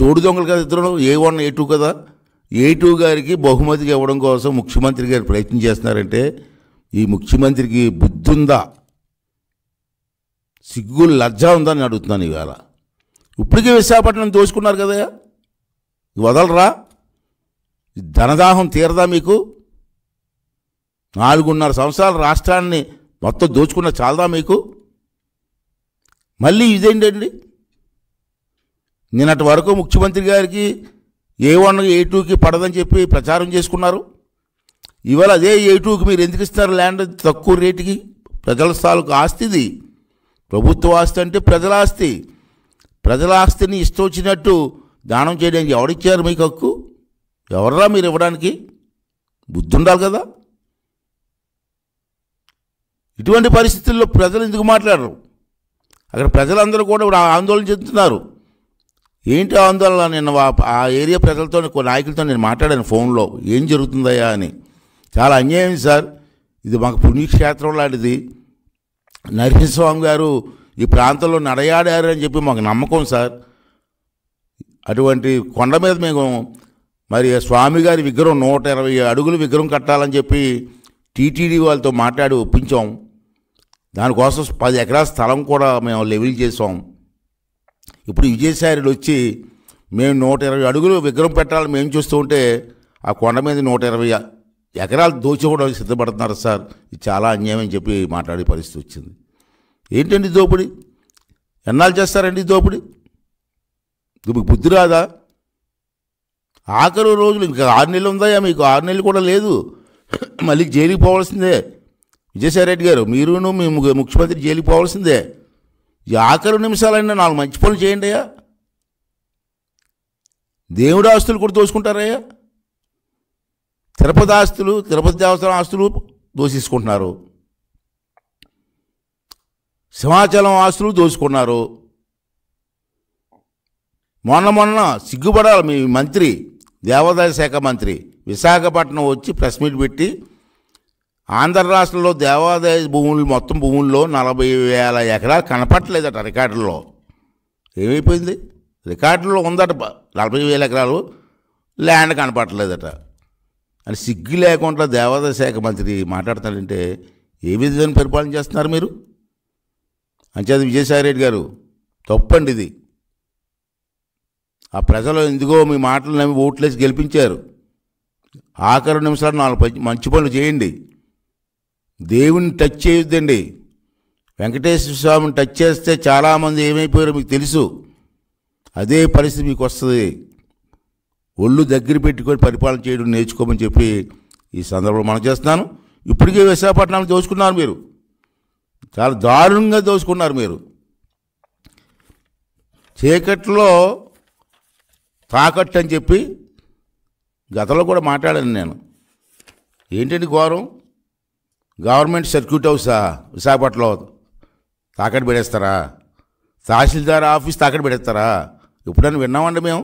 తోడు దొంగలు కదా ఇద్దరు ఏ వన్ ఏ టూ కదా ఏ టూ గారికి బహుమతికి ఇవ్వడం కోసం ముఖ్యమంత్రి గారు ప్రయత్నం చేస్తున్నారంటే ఈ ముఖ్యమంత్రికి బుద్ధి ఉందా సిగ్గు లజ్జ ఉందా అని అడుగుతున్నాను ఇవాళ ఇప్పటికే విశాఖపట్నం దోచుకున్నారు కదా వదలరా ధనదాహం తీరదా మీకు నాలుగున్నర సంవత్సరాల రాష్ట్రాన్ని మొత్తం దోచుకున్న చాలదా మీకు మళ్ళీ ఇదేంటండి నిన్నటి వరకు ముఖ్యమంత్రి గారికి ఏ వన్ ఏ టూకి పడదని చెప్పి ప్రచారం చేసుకున్నారు ఇవాళ అదే ఏ టూకి మీరు ఎందుకు ఇస్తారు ల్యాండ్ తక్కువ రేటుకి ప్రజల స్థాలకు ఆస్తిది ప్రభుత్వ ఆస్తి అంటే ప్రజల ఆస్తి ప్రజల ఆస్తిని ఇష్టొచ్చినట్టు దానం చేయడానికి ఎవడిచ్చారు మీకు హక్కు ఎవర్రా మీరు ఇవ్వడానికి బుద్ధి ఉండాలి కదా ఇటువంటి పరిస్థితుల్లో ప్రజలు ఎందుకు మాట్లాడరు అక్కడ ప్రజలందరూ కూడా ఆందోళన చెందుతున్నారు ఏంటి ఆందోళన నేను ఆ ఏరియా ప్రజలతో కొన్ని నాయకులతో నేను మాట్లాడాను ఫోన్లో ఏం జరుగుతుందయ్యా అని చాలా అన్యాయం సార్ ఇది మాకు పుణ్యక్షేత్రం లాంటిది నరసింహస్వామి గారు ఈ ప్రాంతంలో నడయాడారు అని చెప్పి మాకు నమ్మకం సార్ అటువంటి కొండ మీద మేము మరి స్వామి గారి విగ్రహం నూట ఇరవై అడుగులు విగ్రహం కట్టాలని చెప్పి టీటీడీ వాళ్ళతో మాట్లాడి ఒప్పించాం దానికోసం పది ఎకరాల స్థలం కూడా మేము లెవెల్ చేసాం ఇప్పుడు విజయసాయిలు వచ్చి మేము నూట ఇరవై అడుగులు విగ్రహం పెట్టాలని మేము చూస్తూ ఉంటే ఆ కొండ మీద నూట ఇరవై ఎకరాలు దోచుకోవడానికి సిద్ధపడుతున్నారు సార్ ఇది చాలా అన్యాయం అని చెప్పి మాట్లాడే పరిస్థితి వచ్చింది ఏంటండి దోపిడి ఎన్నాళ్ళు చేస్తారండి దోపిడి మీకు బుద్ధి రాదా ఆఖరు రోజులు ఇంకా ఆరు నెలలు ఉందాయా మీకు ఆరు నెలలు కూడా లేదు మళ్ళీ జైలుకి పోవాల్సిందే విజయసాయి రెడ్డి గారు మీరును మీ ముఖ్యమంత్రి జైలుకి పోవాల్సిందే ఈ ఆఖరి నిమిషాలైనా నాలుగు మంచి పనులు చేయండి అయ్యా దేవుడు ఆస్తులు కూడా దోసుకుంటారయ్యా తిరుపతి ఆస్తులు తిరుపతి దేవస్థానం ఆస్తులు దోషించుకుంటున్నారు సింహాచలం ఆస్తులు దోచుకున్నారు మొన్న మొన్న సిగ్గుపడాలి మీ మంత్రి దేవాదాయ శాఖ మంత్రి విశాఖపట్నం వచ్చి ప్రెస్ మీట్ పెట్టి ఆంధ్ర రాష్ట్రంలో దేవాదాయ భూములు మొత్తం భూముల్లో నలభై వేల ఎకరాలు కనపట్లేదట రికార్డుల్లో ఏమైపోయింది రికార్డుల్లో ఉందట నలభై వేల ఎకరాలు ల్యాండ్ కనపట్టలేదట అని సిగ్గు లేకుండా దేవాదాయ శాఖ మంత్రి మాట్లాడతాడంటే ఏ విధంగా పరిపాలన చేస్తున్నారు మీరు అంచేది విజయసాయిరెడ్డి గారు తప్పండి ఇది ఆ ప్రజలు ఎందుకో మీ మాటలు నమ్మి ఓట్లేసి గెలిపించారు ఆఖరు నిమిషాలు నాలుగు మంచి పనులు చేయండి దేవుని టచ్ చేయొద్దండి వెంకటేశ్వర స్వామిని టచ్ చేస్తే చాలామంది ఏమైపోయారో మీకు తెలుసు అదే పరిస్థితి మీకు వస్తుంది ఒళ్ళు దగ్గర పెట్టుకొని పరిపాలన చేయడం నేర్చుకోమని చెప్పి ఈ సందర్భంలో మనం చేస్తున్నాను ఇప్పటికే విశాఖపట్నాన్ని దోచుకున్నారు మీరు చాలా దారుణంగా దోచుకున్నారు మీరు చీకట్లో తాకట్టు అని చెప్పి గతంలో కూడా మాట్లాడాను నేను ఏంటండి ఘోరం గవర్నమెంట్ సర్క్యూట్ హౌసా విశాఖపట్నంలో తాకట్టు పెడేస్తారా తహసీల్దార్ ఆఫీస్ తాకట్టు పెడేస్తారా ఇప్పుడైనా విన్నామండి మేము